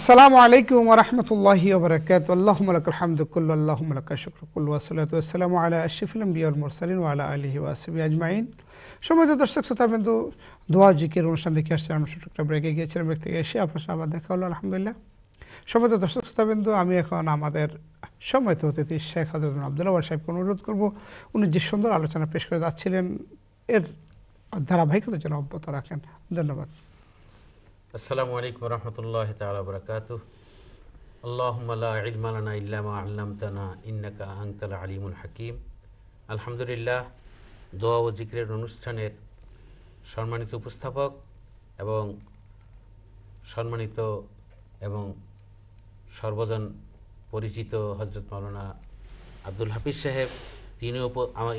আসসালামু আলাইকুম রহমতুল্লাহি ওবরাকাত আল্লাহমুল্লাক আলহামদুল্ল আল্লাহমুল্লাক শুক্রকুল্লা সাল্লাতাম আলা আশিফুল বিয়াল মুরসালিন আলা আলহি ওয়াসিবি আজমাইন সময় দর্শক বিন্দু দোয়া জিকের অনুষ্ঠান দেখে আসছে আমরা ছোট্ট ব্রেকে গিয়েছিলাম ব্যক্তি থেকে এসে আপনার সাথে আবার দেখা হলো আলহামদুলিল্লাহ সময় দর্শক বিন্দু আমি এখন আমাদের সময়ত অতিথি শেখ হজরত আবদুল্লাহ সাহেবকে অনুরোধ করব উনি যে সুন্দর আলোচনা পেশ করে যাচ্ছিলেন এর ধারাবাহিকতা যেন অব্যাহত রাখেন ধন্যবাদ আসসালামু আলাইকুম রহমতুল্লাহ তালা বরকাত আল্লাহমাল্লা ইলমালানা ইল্লামা আল্লামতানা ইন্নাকা আংতালা আলিমুল হাকিম আলহামদুলিল্লাহ দোয়া ও জিক্রের অনুষ্ঠানের সম্মানিত উপস্থাপক এবং সম্মানিত এবং সর্বজন পরিচিত হজরত মৌলানা আব্দুল হাফিজ সাহেব তিনিও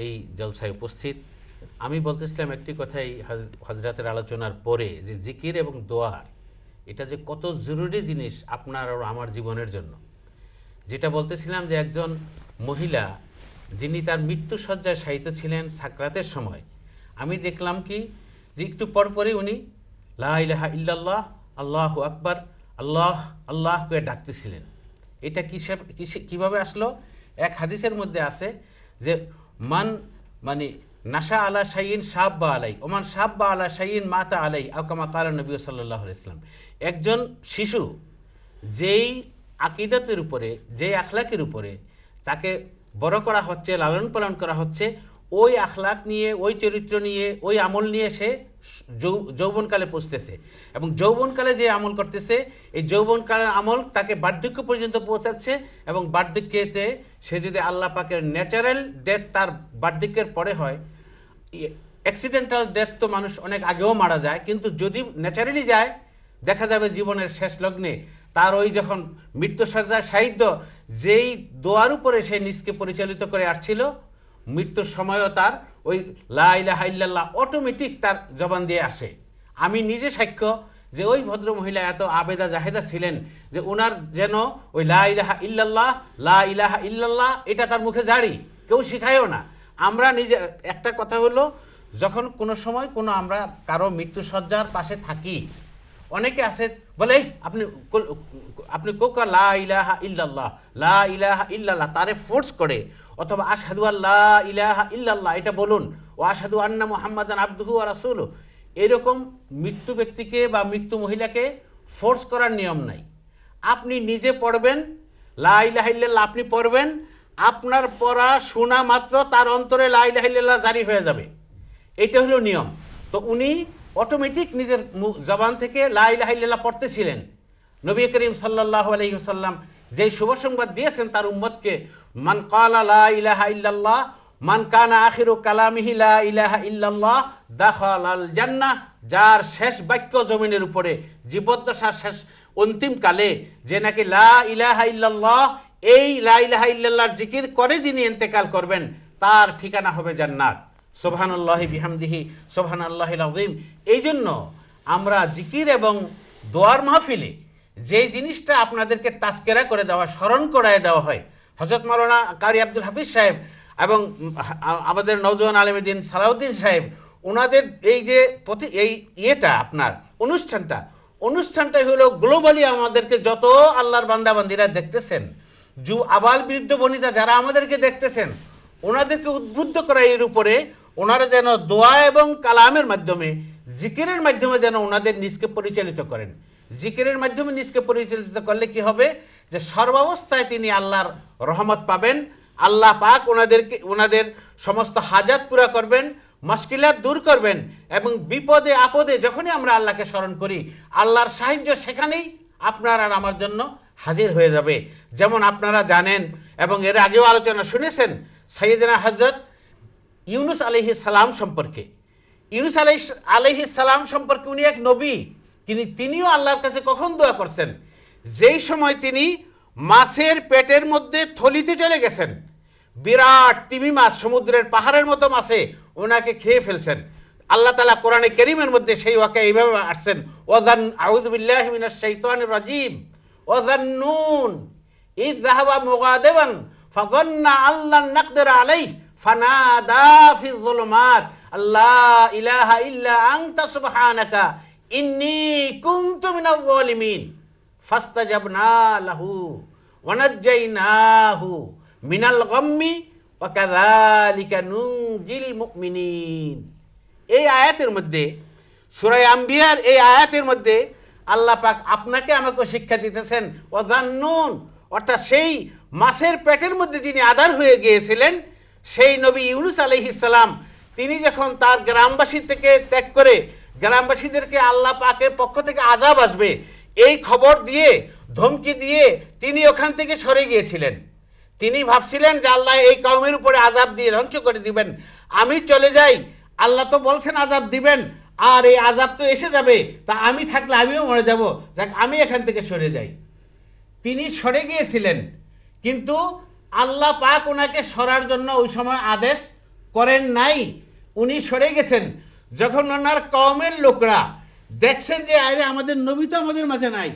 এই জলসায় উপস্থিত আমি বলতেছিলাম একটি কথাই হজরাতের আলোচনার পরে যে জিকির এবং দোয়ার এটা যে কত জরুরি জিনিস আপনার আর আমার জীবনের জন্য যেটা বলতেছিলাম যে একজন মহিলা যিনি তার মৃত্যু শয্যায় শায়িত ছিলেন সাকরাতের সময় আমি দেখলাম কি যে একটু পরপরই উনি লাহা ইল্লাল্লাহ আল্লাহ আকবর আল্লাহ আল্লাহ করে ডাকতেছিলেন এটা কিসে কিসে কীভাবে আসলো এক হাদিসের মধ্যে আছে যে মান মানে নাশা আলা সাব সাব্বা আলাই ওমান সাব্বা আলা শাহীন মাতা আলাই আকামা কালা নবী সাল্লাহ ইসলাম একজন শিশু যেই আকিদাতের উপরে যেই আখলাকের উপরে তাকে বড় করা হচ্ছে লালন পালন করা হচ্ছে ওই আখলাক নিয়ে ওই চরিত্র নিয়ে ওই আমল নিয়ে সে যৌবনকালে পৌঁছতেছে এবং যৌবনকালে যে আমল করতেছে এই যৌবনকালের আমল তাকে বার্ধক্য পর্যন্ত পৌঁছাচ্ছে এবং বার্ধক্যতে সে যদি আল্লাহ পাকের ন্যাচারাল ডেথ তার বার্ধক্যের পরে হয় অ্যাক্সিডেন্টাল ডেথ তো মানুষ অনেক আগেও মারা যায় কিন্তু যদি ন্যাচারালি যায় দেখা যাবে জীবনের শেষ লগ্নে তার ওই যখন মৃত্যুসজ্জায় সাহিত্য যেই দোয়ার উপরে সে নিজকে পরিচালিত করে আসছিল মৃত্যুর সময়ও তার ওই লাইলা হাইল্লাল্লাহ অটোমেটিক তার জবান দিয়ে আসে আমি নিজে সাক্ষ্য যে ওই ভদ্র মহিলা এত আবেদা জাহেদা ছিলেন যে ওনার যেন ওই লা ইলাহা ইল্লাল্লাহ লা ইলাহা ইল্লাল্লাহ এটা তার মুখে জারি কেউ শিখায়ও না আমরা নিজের একটা কথা হলো যখন কোনো সময় কোনো আমরা কারো মৃত্যুসজ্জার পাশে থাকি অনেকে আছে বলে আপনি আপনি কোকা লা ইলাহা ইল্লাল্লাহ লা ইলাহা ইল্লাল্লাহ তারে ফোর্স করে অথবা আশহাদু আল্লাহ ইলাহা ইল্লাল্লাহ এটা বলুন ও আসাদু আন্না মোহাম্মদ আব্দুহু আর রাসুল এরকম মৃত্যু ব্যক্তিকে বা মৃত্যু মহিলাকে ফোর্স করার নিয়ম নাই আপনি নিজে পড়বেন লা ইলাহা ইল্লাল্লাহ আপনি পড়বেন আপনার পড়া শোনা মাত্র তার অন্তরে লাই লাইলাহিল্লাহ জারি হয়ে যাবে এটা হলো নিয়ম তো উনি অটোমেটিক নিজের জবান থেকে লাই লাইলাহিল্লাহ পড়তেছিলেন নবী করিম সাল্লাহ আলহিহাল্লাম যেই শুভ সংবাদ দিয়েছেন তার উম্মতকে মান কালা লা ইলাহা ইল্লাল্লাহ মান কানা আখির কালামিহি লা ইলাহা ইল্লাল্লাহ দাখাল আল জান্নাহ যার শেষ বাক্য জমিনের উপরে জীবদ্দশার শেষ অন্তিমকালে যে নাকি লা ইলাহা ইল্লাল্লাহ এই লাইলাহা ইল্লাল্লাহর জিকির করে যিনি এতেকাল করবেন তার ঠিকানা হবে জান্নাত সোভানুল্লাহি বিহামদিহি সোভানুল্লাহিল আজিম এই জন্য আমরা জিকির এবং দোয়ার মাহফিলে যেই জিনিসটা আপনাদেরকে তাস্কেরা করে দেওয়া স্মরণ করায় দেওয়া হয় হজরত মালানা কারি আব্দুল হাফিজ সাহেব এবং আমাদের নজওয়ান আলমদিন সালাউদ্দিন সাহেব ওনাদের এই যে প্রতি এই ইয়েটা আপনার অনুষ্ঠানটা অনুষ্ঠানটাই হলো গ্লোবালি আমাদেরকে যত আল্লাহর বান্দাবান্দিরা দেখতেছেন যু আবাল বৃদ্ধ বনিতা যারা আমাদেরকে দেখতেছেন ওনাদেরকে উদ্বুদ্ধ করা এর উপরে ওনারা যেন দোয়া এবং কালামের মাধ্যমে জিকিরের মাধ্যমে যেন ওনাদের নিজকে পরিচালিত করেন জিকিরের মাধ্যমে নিজকে পরিচালিত করলে কি হবে যে সর্বাবস্থায় তিনি আল্লাহর রহমত পাবেন আল্লাহ পাক ওনাদেরকে ওনাদের সমস্ত হাজাত পুরা করবেন মুশকিলাত দূর করবেন এবং বিপদে আপদে যখনই আমরা আল্লাহকে স্মরণ করি আল্লাহর সাহায্য সেখানেই আপনার আর আমার জন্য হাজির হয়ে যাবে যেমন আপনারা জানেন এবং এর আগেও আলোচনা শুনেছেন সাইয়েদনা হজরত ইউনুস আলহি সালাম সম্পর্কে ইউনুস আলহ আলহি সালাম সম্পর্কে উনি এক নবী তিনি তিনিও আল্লাহর কাছে কখন দোয়া করছেন যেই সময় তিনি মাছের পেটের মধ্যে থলিতে চলে গেছেন বিরাট তিমি মাছ সমুদ্রের পাহাড়ের মতো মাছে ওনাকে খেয়ে ফেলছেন আল্লাহ তালা কোরআনে করিমের মধ্যে সেই ওয়াকে এইভাবে আসছেন ওদান মিনার শৈতান রাজিম وظنون إذ ذهب مغاضبا فظن أن لن نقدر عليه فنادى في الظلمات لا إله إلا أنت سبحانك إني كنت من الظالمين فاستجبنا له ونجيناه من الغم وكذلك ننجي المؤمنين أي آيات المدة سورة আম্বিয়ার أي آيات المدة আল্লাহ পাক আপনাকে আমাকে শিক্ষা দিতেছেন নুন অর্থাৎ সেই মাছের পেটের মধ্যে যিনি আধার হয়ে গিয়েছিলেন সেই নবী ইউনুস আলহিসাল্লাম তিনি যখন তার গ্রামবাসী থেকে ত্যাগ করে গ্রামবাসীদেরকে আল্লাহ পাকের পক্ষ থেকে আজাব আসবে এই খবর দিয়ে ধমকি দিয়ে তিনি ওখান থেকে সরে গিয়েছিলেন তিনি ভাবছিলেন যে আল্লাহ এই কাউমের উপরে আজাব দিয়ে ধ্বংস করে দিবেন আমি চলে যাই আল্লাহ তো বলছেন আজাব দিবেন আর এই আজাব তো এসে যাবে তা আমি থাকলে আমিও মরে যাব যাক আমি এখান থেকে সরে যাই তিনি সরে গিয়েছিলেন কিন্তু আল্লাহ পাক ওনাকে সরার জন্য ওই সময় আদেশ করেন নাই উনি সরে গেছেন যখন ওনার কমের লোকরা দেখছেন যে আরে আমাদের নবী তো আমাদের মাঝে নাই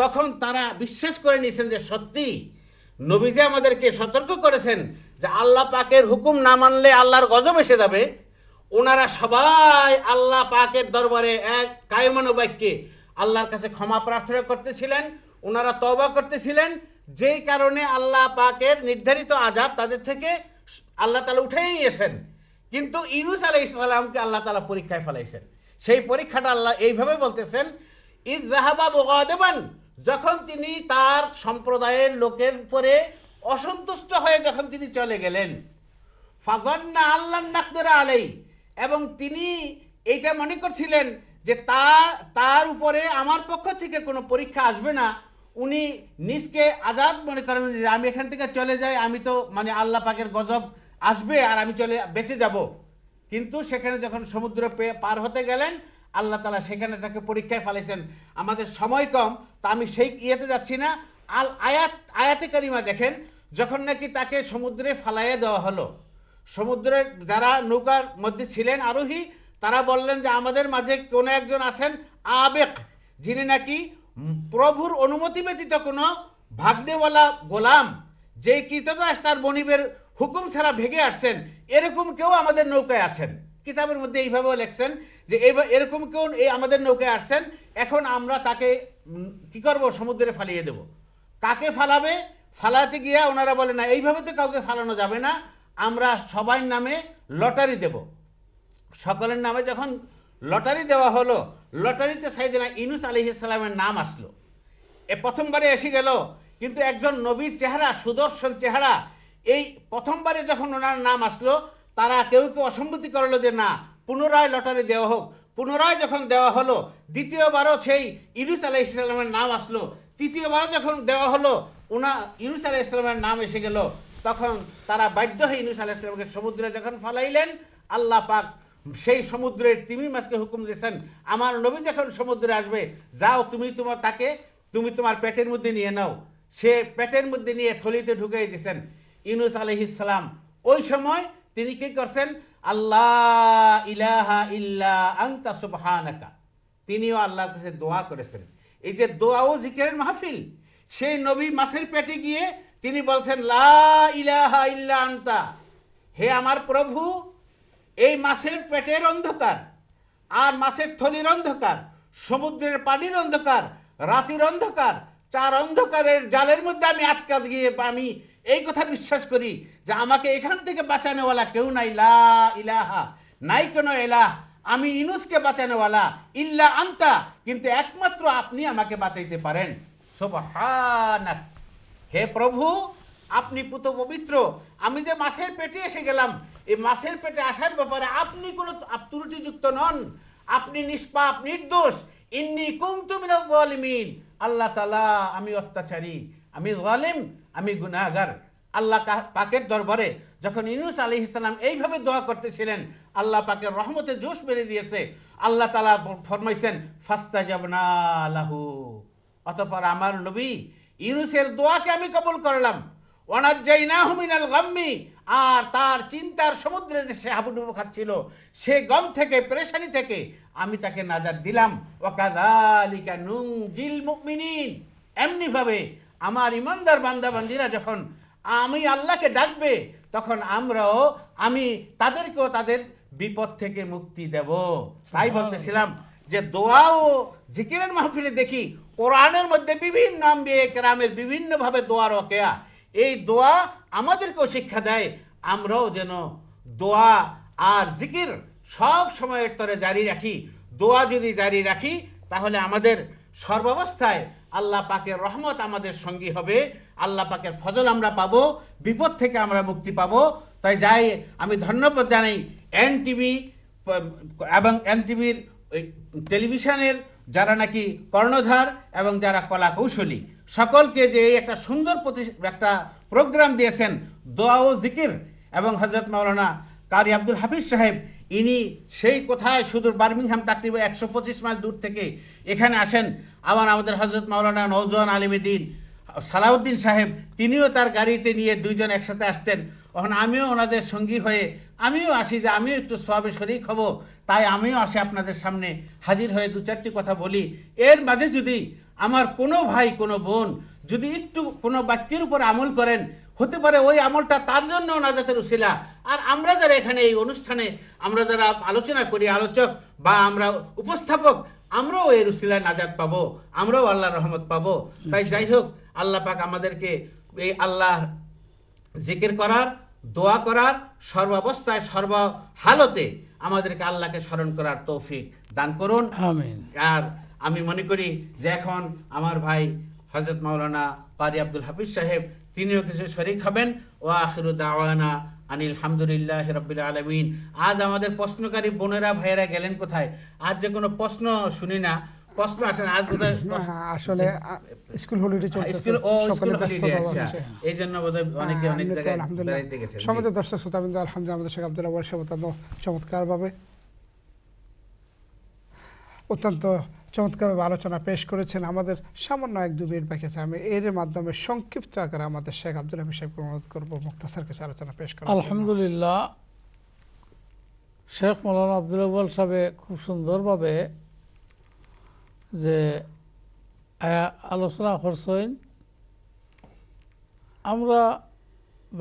তখন তারা বিশ্বাস করে নিয়েছেন যে সত্যি নবী যে আমাদেরকে সতর্ক করেছেন যে আল্লাহ পাকের হুকুম না মানলে আল্লাহর গজব এসে যাবে ওনারা সবাই আল্লাহ পাকের দরবারে এক কায়মানুবাক্যে আল্লাহর কাছে ক্ষমা প্রার্থনা করতেছিলেন ওনারা তবা করতেছিলেন যেই কারণে আল্লাহ পাকের নির্ধারিত আজাব তাদের থেকে আল্লাহ তালা উঠেই নিয়েছেন কিন্তু ইউনুস আলাইসালামকে আল্লাহ তালা পরীক্ষায় ফেলাইছেন সেই পরীক্ষাটা আল্লাহ এইভাবে বলতেছেন ইদ জাহাবা বোগাদেবান যখন তিনি তার সম্প্রদায়ের লোকের উপরে অসন্তুষ্ট হয়ে যখন তিনি চলে গেলেন ফাজন্না আল্লাহ নাকদের আলাই এবং তিনি এইটা মনে করছিলেন যে তা তার উপরে আমার পক্ষ থেকে কোনো পরীক্ষা আসবে না উনি নিজকে আজাদ মনে করেন যে আমি এখান থেকে চলে যাই আমি তো মানে আল্লাহ পাকের গজব আসবে আর আমি চলে বেঁচে যাব কিন্তু সেখানে যখন সমুদ্র পার হতে গেলেন আল্লাহ তালা সেখানে তাকে পরীক্ষায় ফেলেছেন আমাদের সময় কম তা আমি সেই ইয়েতে যাচ্ছি না আল আয়াত আয়াতে কারিমা দেখেন যখন নাকি তাকে সমুদ্রে ফালাইয়ে দেওয়া হলো সমুদ্রের যারা নৌকার মধ্যে ছিলেন আরোহী তারা বললেন যে আমাদের মাঝে কোনো একজন আছেন আবেক যিনি নাকি প্রভুর অনুমতি ব্যতীত কোনো ভাগ্নেওয়ালা গোলাম যে কৃতদাস তার বনিবের হুকুম ছাড়া ভেগে আসছেন এরকম কেউ আমাদের নৌকায় আছেন কিতাবের মধ্যে এইভাবেও লেখছেন যে এরকম কেউ এই আমাদের নৌকায় আসছেন এখন আমরা তাকে কি করব সমুদ্রে ফালিয়ে দেব কাকে ফালাবে ফালাতে গিয়া ওনারা বলে না এইভাবে তো কাউকে ফালানো যাবে না আমরা সবার নামে লটারি দেব সকলের নামে যখন লটারি দেওয়া হলো লটারিতে সাইদিনা ইনুস আলি ইসলামের নাম আসলো এ প্রথমবারে এসে গেল কিন্তু একজন নবীর চেহারা সুদর্শন চেহারা এই প্রথমবারে যখন ওনার নাম আসলো তারা কেউ কেউ অসম্মতি করলো যে না পুনরায় লটারি দেওয়া হোক পুনরায় যখন দেওয়া হলো দ্বিতীয়বারও সেই ইনুস আলাহ ইসলামের নাম আসলো তৃতীয়বারও যখন দেওয়া হলো ওনা ইনুস আলাহ ইসলামের নাম এসে গেল তখন তারা বাধ্য হয়ে ইনুস আলাহ ইসলামকে সমুদ্রে যখন ফলাইলেন আল্লাহ পাক সেই সমুদ্রের তিমি মাছকে হুকুম দিয়েছেন আমার নবী যখন সমুদ্রে আসবে যাও তুমি তোমার তাকে তুমি তোমার পেটের মধ্যে নিয়ে নাও সে পেটের মধ্যে নিয়ে থলিতে ঢুকিয়ে দিয়েছেন ইউনুস ইসলাম ওই সময় তিনি কি করছেন আল্লাহ ইলাহা ইল্লা আংতা সুবহানাকা তিনিও আল্লাহর কাছে দোয়া করেছেন এই যে দোয়া ও জিকের মাহফিল সেই নবী মাছের পেটে গিয়ে তিনি বলছেন লা ইলাহা ইল্লা আন্তা হে আমার প্রভু এই মাছের পেটের অন্ধকার আর মাছের থলির অন্ধকার সমুদ্রের পানির অন্ধকার রাতির অন্ধকার চার অন্ধকারের জালের মধ্যে আমি আটকাজ গিয়ে আমি এই কথা বিশ্বাস করি যে আমাকে এখান থেকে বাঁচানোওয়ালা কেউ নাই লা ইলাহা নাই কোনো এলাহ আমি ইনুসকে বাঁচানোওয়ালা ইল্লা আন্তা কিন্তু একমাত্র আপনি আমাকে বাঁচাইতে পারেন সোবাহানাক হে প্রভু আপনি পুত পবিত্র আমি যে মাছের পেটে এসে গেলাম এই মাছের পেটে আসার ব্যাপারে আপনি কোনো ত্রুটিযুক্ত নন আপনি নিষ্পাপ নির্দোষ ইন্নি কুমতুমিন আল্লাহ তালা আমি অত্যাচারী আমি জালিম আমি গুনাগার আল্লাহ পাকের দরবারে যখন ইউনুস আলি ইসলাম এইভাবে দোয়া করতেছিলেন আল্লাহ পাকের রহমতে জোশ বেড়ে দিয়েছে আল্লাহ তালা ফরমাইছেন ফাস্তা জবনা আল্লাহ অতপর আমার নবী ইউনুসের দোয়াকে আমি কবুল করলাম অনাজ্জাইনাহমিনাল গাম্মি আর তার চিন্তার সমুদ্রে যে সে হাবুডুবু খাচ্ছিল সে গম থেকে পেরেশানি থেকে আমি তাকে নাজার দিলাম ওকাদালিকা নুং জিল মুমিনিন এমনিভাবে আমার ইমানদার বান্দাবান্দিরা যখন আমি আল্লাহকে ডাকবে তখন আমরাও আমি তাদেরকেও তাদের বিপদ থেকে মুক্তি দেব তাই বলতেছিলাম যে দোয়া ও জিকিরের মাহফিলে দেখি কোরআনের মধ্যে বিভিন্ন নাম বিয়ে কেরামের বিভিন্নভাবে দোয়া রকেয়া এই দোয়া আমাদেরকেও শিক্ষা দেয় আমরাও যেন দোয়া আর জিকির সব সময়ের তরে জারি রাখি দোয়া যদি জারি রাখি তাহলে আমাদের সর্বাবস্থায় আল্লাহ পাকের রহমত আমাদের সঙ্গী হবে আল্লাহ পাকের ফজল আমরা পাব বিপদ থেকে আমরা মুক্তি পাব তাই যাই আমি ধন্যবাদ জানাই এন টিভি এবং এন টিভির ওই টেলিভিশনের যারা নাকি কর্ণধার এবং যারা কলা কৌশলী সকলকে যে একটা সুন্দর একটা প্রোগ্রাম দিয়েছেন দোয়া ও জিকির এবং হজরত মাওলানা কারি আব্দুল হাফিজ সাহেব ইনি সেই কোথায় সুদূর বার্মিংহাম তাকরিবা একশো পঁচিশ মাইল দূর থেকে এখানে আসেন আবার আমাদের হজরত মাওলানা নৌজান আলিমুদ্দিন সালাউদ্দিন সাহেব তিনিও তার গাড়িতে নিয়ে দুইজন একসাথে আসতেন তখন আমিও ওনাদের সঙ্গী হয়ে আমিও আসি যে আমিও একটু সোয়াবে শরিক হব তাই আমিও আসি আপনাদের সামনে হাজির হয়ে দু চারটি কথা বলি এর মাঝে যদি আমার কোনো ভাই কোনো বোন যদি একটু কোনো বাক্যের উপর আমল করেন হতে পারে ওই আমলটা তার জন্য নাজাতের উশিলা আর আমরা যারা এখানে এই অনুষ্ঠানে আমরা যারা আলোচনা করি আলোচক বা আমরা উপস্থাপক আমরাও এর উশিলা নাজাত পাবো আমরাও আল্লাহ রহমত পাবো তাই যাই হোক আল্লাহ পাক আমাদেরকে এই আল্লাহ জিকির করার দোয়া করার সর্বাবস্থায় সর্ব হালতে আমাদেরকে আল্লাহকে স্মরণ করার তৌফিক দান করুন আর আমি মনে করি যে এখন আমার ভাই হজরত মাওলানা পারি আব্দুল হাফিজ সাহেব তিনিও কিছু শরিক হবেন ও আখির দাওয়ানা আনিল আলহামদুলিল্লাহ রব্বিল আলমিন আজ আমাদের প্রশ্নকারী বোনেরা ভাইয়েরা গেলেন কোথায় আজ যে কোনো প্রশ্ন শুনি না প্রশ্ন আসে আজ বোধহয় হ্যাঁ, আসলে স্কুল হলিডে চলছে স্কুল ও স্কুল হলিডে এই জন্য বোধহয় হ্যাঁ, অনেকে অনেক জায়গায় গেছে সমাজের দর্শক শ্রোতাবৃন্দ আলহামদুলিল্লাহ আমাদের শেখ আব্দুল্লাহ অত্যন্ত চমৎকারভাবে অত্যন্ত চমৎকারভাবে আলোচনা পেশ করেছেন আমাদের সামান্য এক দু মিনিট বাকি আছে আমি এর মাধ্যমে সংক্ষিপ্ত আকারে আমাদের শেখ আব্দুল হামিদ সাহেবকে অনুরোধ করবো মুক্তাসার কাছে আলোচনা পেশ করা আলহামদুলিল্লাহ শেখ মৌলানা আব্দুল সাহেব খুব সুন্দরভাবে যে আলোচনা করছেন আমরা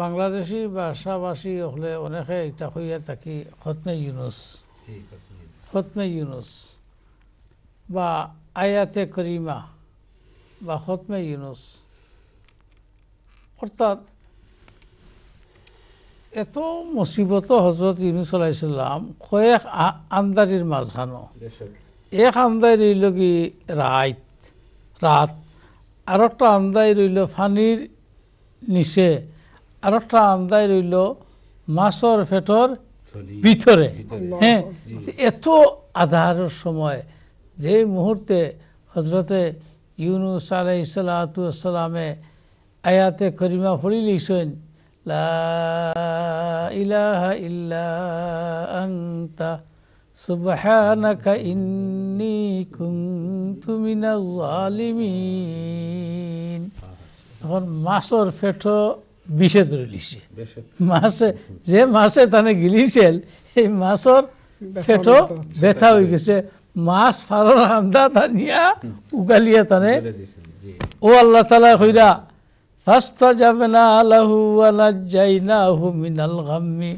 বাংলাদেশি ভাষাভাষী হলে অনেকে এটা হইয়া থাকি খতমে ইউনুস খতমে ইউনুস বা আয়াতে করিমা বা খতমে ইউনুস অর্থাৎ এত মুসিবত হজরত ইউনুস আলাইসাল্লাম কয়েক আন্দারির মাঝখানো এক আন্দায় রইল কি রাত রাত আর একটা আন্দায় রইল ফানির নিচে আর একটা আন্দায় রইল মাছর ফেটর ভিতরে হ্যাঁ এত আধারের সময় যে মুহূর্তে হজরতে ইউনুস আলাই সালাতামে আয়াতে করিমা ফলি লিখছেন লা ইলাহা ইল্লা আন্তা سبحانك إني كنت من الظالمين এখন মাছর ফেটো বিষে ধরে লিখছে মাছে যে মাছে তানে গিলিছিল এই মাছর ফেটো ব্যথা হয়ে গেছে মাছ ফারর হামদা তানিয়া উগালিয়া তানে ও আল্লাহ তালা হইরা ফাস্তা যাবে না আল্লাহু আল্লাহ যাই না মিনাল গাম্মি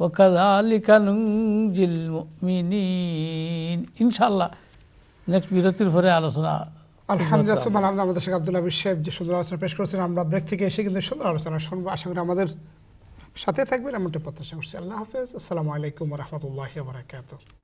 وكذلك ننجي المؤمنين إن شاء الله নেক্সট বিরতির পরে আলোচনা আলহামদুলিল্লাহ সুবহান আমাদের শেখ আব্দুল্লাহ বিশেব যে সুন্দর আলোচনা পেশ করেছেন আমরা ব্রেক থেকে এসে কিন্তু সুন্দর আলোচনা শুনবো আশা করি আমাদের সাথে থাকবেন এমনটা প্রত্যাশা করছি আল্লাহ হাফেজ আসসালামু আলাইকুম রহমতুল্লাহ বারাকাতুহ